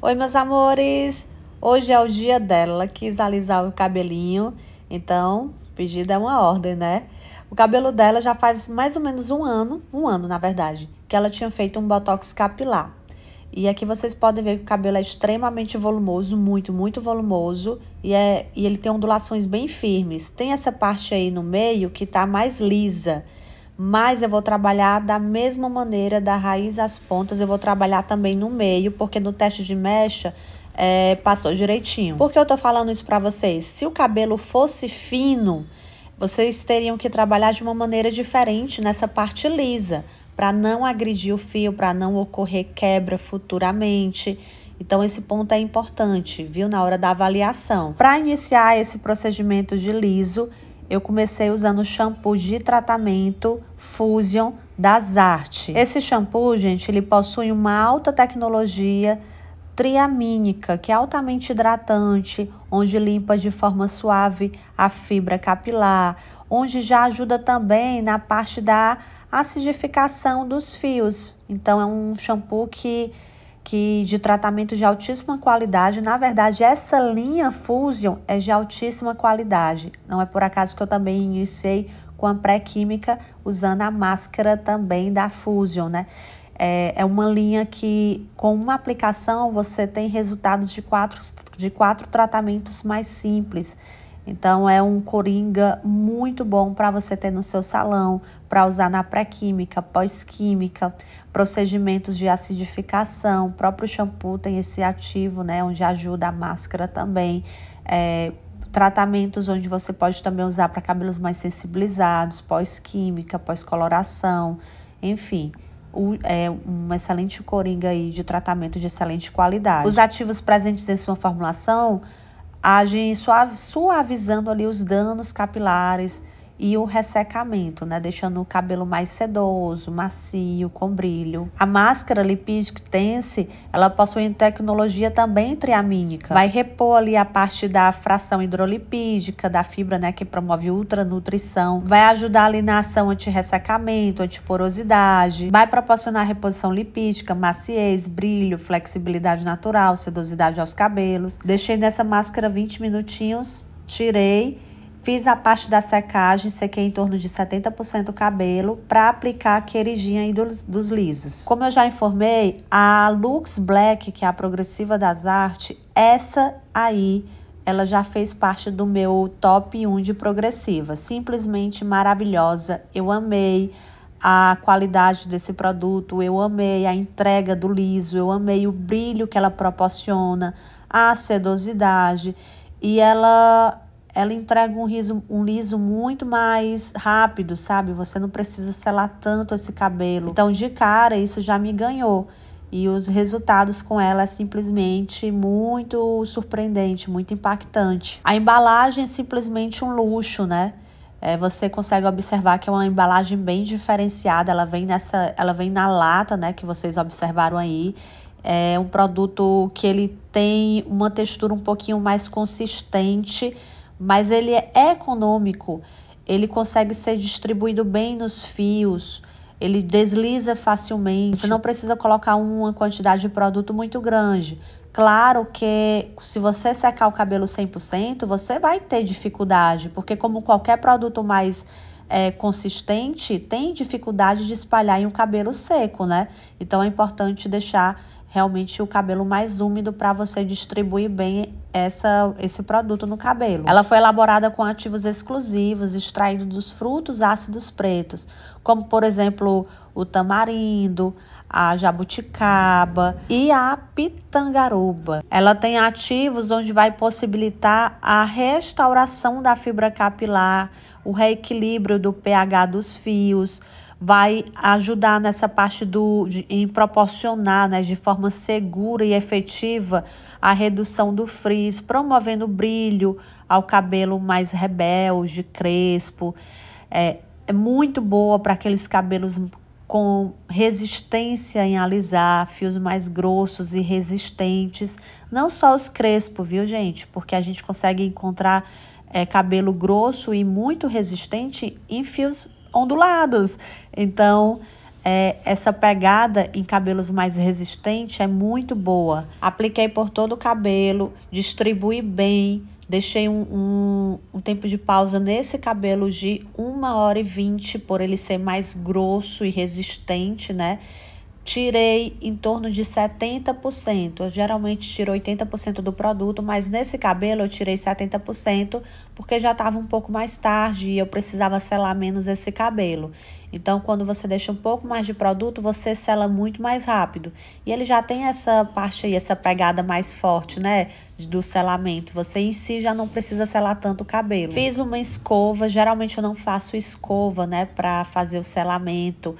Oi, meus amores! Hoje é o dia dela, quis alisar o cabelinho, então pedido é uma ordem, né? O cabelo dela já faz mais ou menos um ano, um ano na verdade, que ela tinha feito um botox capilar. E aqui vocês podem ver que o cabelo é extremamente volumoso, muito, muito volumoso, e, é, e ele tem ondulações bem firmes. Tem essa parte aí no meio que tá mais lisa, mas eu vou trabalhar da mesma maneira, da raiz às pontas, eu vou trabalhar também no meio, porque no teste de mecha é, passou direitinho. Por que eu tô falando isso pra vocês? Se o cabelo fosse fino, vocês teriam que trabalhar de uma maneira diferente nessa parte lisa, para não agredir o fio, para não ocorrer quebra futuramente. Então, esse ponto é importante, viu, na hora da avaliação. Para iniciar esse procedimento de liso, eu comecei usando o shampoo de tratamento Fusion da Zart. Esse shampoo, gente, ele possui uma alta tecnologia triamínica, que é altamente hidratante, onde limpa de forma suave a fibra capilar, onde já ajuda também na parte da acidificação dos fios. Então é um shampoo que que de tratamento de altíssima qualidade. Na verdade, essa linha Fusion é de altíssima qualidade. Não é por acaso que eu também iniciei com a pré-química usando a máscara também da Fusion, né? É, é uma linha que, com uma aplicação, você tem resultados de quatro, de quatro tratamentos mais simples. Então é um coringa muito bom para você ter no seu salão, para usar na pré-química, pós-química, procedimentos de acidificação. O próprio shampoo tem esse ativo, né, onde ajuda a máscara também. É, tratamentos onde você pode também usar para cabelos mais sensibilizados, pós-química, pós-coloração, enfim é um excelente coringa aí de tratamento de excelente qualidade. Os ativos presentes em sua formulação agem suavizando ali os danos capilares, e o ressecamento, né? Deixando o cabelo mais sedoso, macio, com brilho. A máscara lipídica Tense, ela possui tecnologia também triamínica. Vai repor ali a parte da fração hidrolipídica, da fibra, né? Que promove ultranutrição. Vai ajudar ali na ação anti-ressecamento, antiporosidade. Vai proporcionar reposição lipídica, maciez, brilho, flexibilidade natural, sedosidade aos cabelos. Deixei nessa máscara 20 minutinhos, tirei Fiz a parte da secagem, sequei em torno de 70% o cabelo para aplicar a queridinha aí dos, dos lisos. Como eu já informei, a Lux Black, que é a progressiva das artes, essa aí ela já fez parte do meu top 1 de progressiva. Simplesmente maravilhosa. Eu amei a qualidade desse produto, eu amei a entrega do liso, eu amei o brilho que ela proporciona, a sedosidade. E ela ela entrega um, riso, um liso muito mais rápido, sabe? Você não precisa selar tanto esse cabelo. Então, de cara, isso já me ganhou. E os resultados com ela é simplesmente muito surpreendente, muito impactante. A embalagem é simplesmente um luxo, né? É, você consegue observar que é uma embalagem bem diferenciada. Ela vem nessa, ela vem na lata, né? Que vocês observaram aí. É um produto que ele tem uma textura um pouquinho mais consistente mas ele é econômico, ele consegue ser distribuído bem nos fios, ele desliza facilmente. Você não precisa colocar uma quantidade de produto muito grande. Claro que se você secar o cabelo 100%, você vai ter dificuldade, porque como qualquer produto mais é, consistente, tem dificuldade de espalhar em um cabelo seco, né? Então é importante deixar realmente o cabelo mais úmido para você distribuir bem essa, esse produto no cabelo. Ela foi elaborada com ativos exclusivos extraídos dos frutos ácidos pretos, como por exemplo o tamarindo, a jabuticaba e a pitangaruba. Ela tem ativos onde vai possibilitar a restauração da fibra capilar, o reequilíbrio do pH dos fios vai ajudar nessa parte do de, em proporcionar, né, de forma segura e efetiva a redução do frizz, promovendo brilho ao cabelo mais rebelde, crespo. É, é muito boa para aqueles cabelos com resistência em alisar, fios mais grossos e resistentes. Não só os crespos, viu, gente? Porque a gente consegue encontrar é, cabelo grosso e muito resistente em fios ondulados. Então, é, essa pegada em cabelos mais resistentes é muito boa. Apliquei por todo o cabelo, distribuí bem, Deixei um, um, um, tempo de pausa nesse cabelo de 1 hora e 20 por ele ser mais grosso e resistente, né? tirei em torno de 70%. Eu geralmente tiro 80% do produto, mas nesse cabelo eu tirei 70% porque já estava um pouco mais tarde e eu precisava selar menos esse cabelo. Então, quando você deixa um pouco mais de produto, você sela muito mais rápido. E ele já tem essa parte aí, essa pegada mais forte, né? Do selamento. Você em si já não precisa selar tanto o cabelo. Fiz uma escova, geralmente eu não faço escova, né? Pra fazer o selamento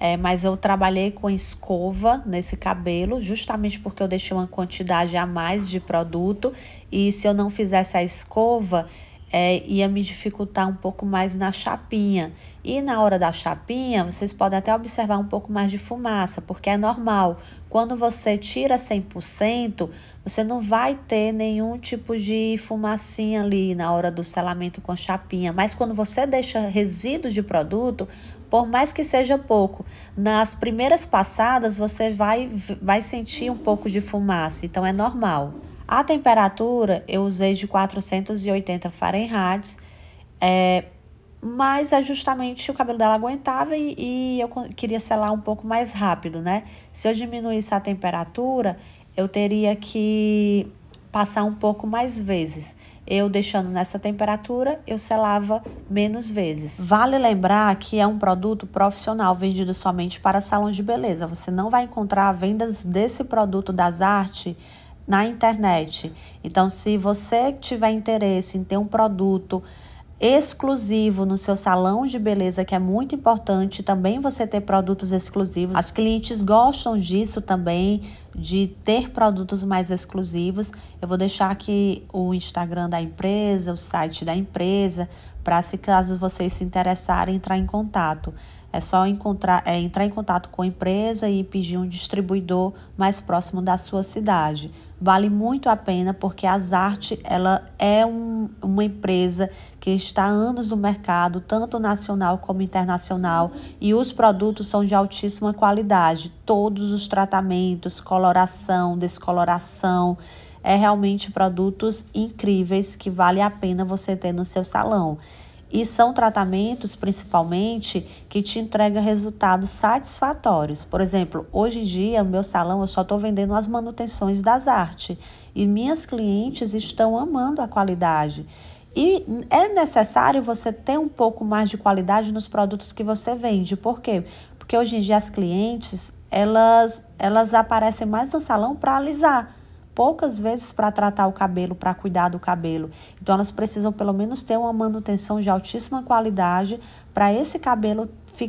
é, mas eu trabalhei com escova nesse cabelo, justamente porque eu deixei uma quantidade a mais de produto e se eu não fizesse a escova, é, ia me dificultar um pouco mais na chapinha. E na hora da chapinha, vocês podem até observar um pouco mais de fumaça, porque é normal. Quando você tira 100%, você não vai ter nenhum tipo de fumacinha ali na hora do selamento com chapinha. Mas quando você deixa resíduos de produto, por mais que seja pouco. Nas primeiras passadas você vai, vai sentir um pouco de fumaça, então é normal. A temperatura eu usei de 480 Fahrenheit, é, mas é justamente o cabelo dela aguentava e, e eu queria selar um pouco mais rápido, né? Se eu diminuísse a temperatura, eu teria que passar um pouco mais vezes eu deixando nessa temperatura, eu selava menos vezes. Vale lembrar que é um produto profissional vendido somente para salões de beleza. Você não vai encontrar vendas desse produto das artes na internet. Então, se você tiver interesse em ter um produto exclusivo no seu salão de beleza, que é muito importante também você ter produtos exclusivos. As clientes gostam disso também, de ter produtos mais exclusivos. Eu vou deixar aqui o Instagram da empresa, o site da empresa, para se caso vocês se interessarem entrar em contato. É só encontrar, é, entrar em contato com a empresa e pedir um distribuidor mais próximo da sua cidade. Vale muito a pena porque a Zarte ela é um, uma empresa que está há anos no mercado, tanto nacional como internacional, e os produtos são de altíssima qualidade. Todos os tratamentos, coloração, descoloração, é realmente produtos incríveis que vale a pena você ter no seu salão. E são tratamentos, principalmente, que te entregam resultados satisfatórios. Por exemplo, hoje em dia, no meu salão, eu só estou vendendo as manutenções das artes. E minhas clientes estão amando a qualidade. E é necessário você ter um pouco mais de qualidade nos produtos que você vende. Por quê? Porque hoje em dia as clientes, elas, elas aparecem mais no salão para alisar poucas vezes para tratar o cabelo, para cuidar do cabelo. Então elas precisam pelo menos ter uma manutenção de altíssima qualidade para esse cabelo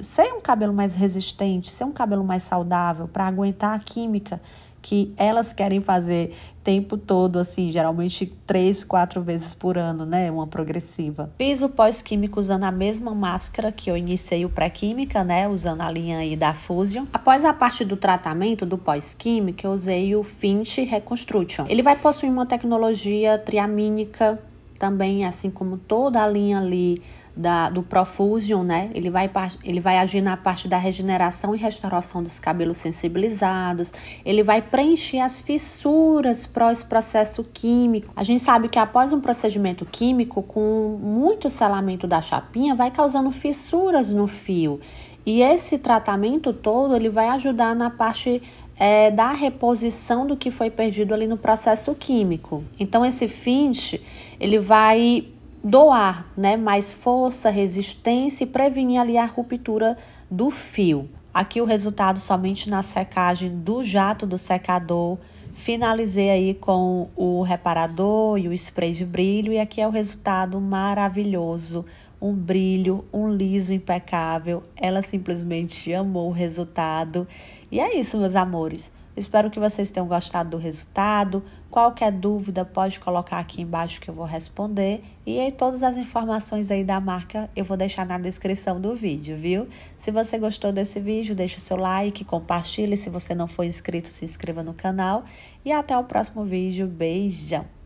ser um cabelo mais resistente, ser um cabelo mais saudável, para aguentar a química que elas querem fazer tempo todo, assim, geralmente três, quatro vezes por ano, né? Uma progressiva. Fiz o pós-químico usando a mesma máscara que eu iniciei o pré-química, né? Usando a linha aí da Fusion. Após a parte do tratamento do pós-químico, eu usei o Finch Reconstruction. Ele vai possuir uma tecnologia triamínica também, assim como toda a linha ali da, do Profusion, né? Ele vai, ele vai agir na parte da regeneração e restauração dos cabelos sensibilizados, ele vai preencher as fissuras pós-processo químico. A gente sabe que após um procedimento químico, com muito selamento da chapinha, vai causando fissuras no fio. E esse tratamento todo ele vai ajudar na parte é, da reposição do que foi perdido ali no processo químico. Então esse fint ele vai doar né, mais força, resistência e prevenir ali a ruptura do fio. Aqui o resultado somente na secagem do jato do secador. Finalizei aí com o reparador e o spray de brilho e aqui é o resultado maravilhoso. Um brilho, um liso impecável. Ela simplesmente amou o resultado. E é isso, meus amores. Espero que vocês tenham gostado do resultado. Qualquer dúvida pode colocar aqui embaixo que eu vou responder. E aí todas as informações aí da marca eu vou deixar na descrição do vídeo, viu? Se você gostou desse vídeo, deixa o seu like, compartilhe. Se você não for inscrito, se inscreva no canal. E até o próximo vídeo. Beijão!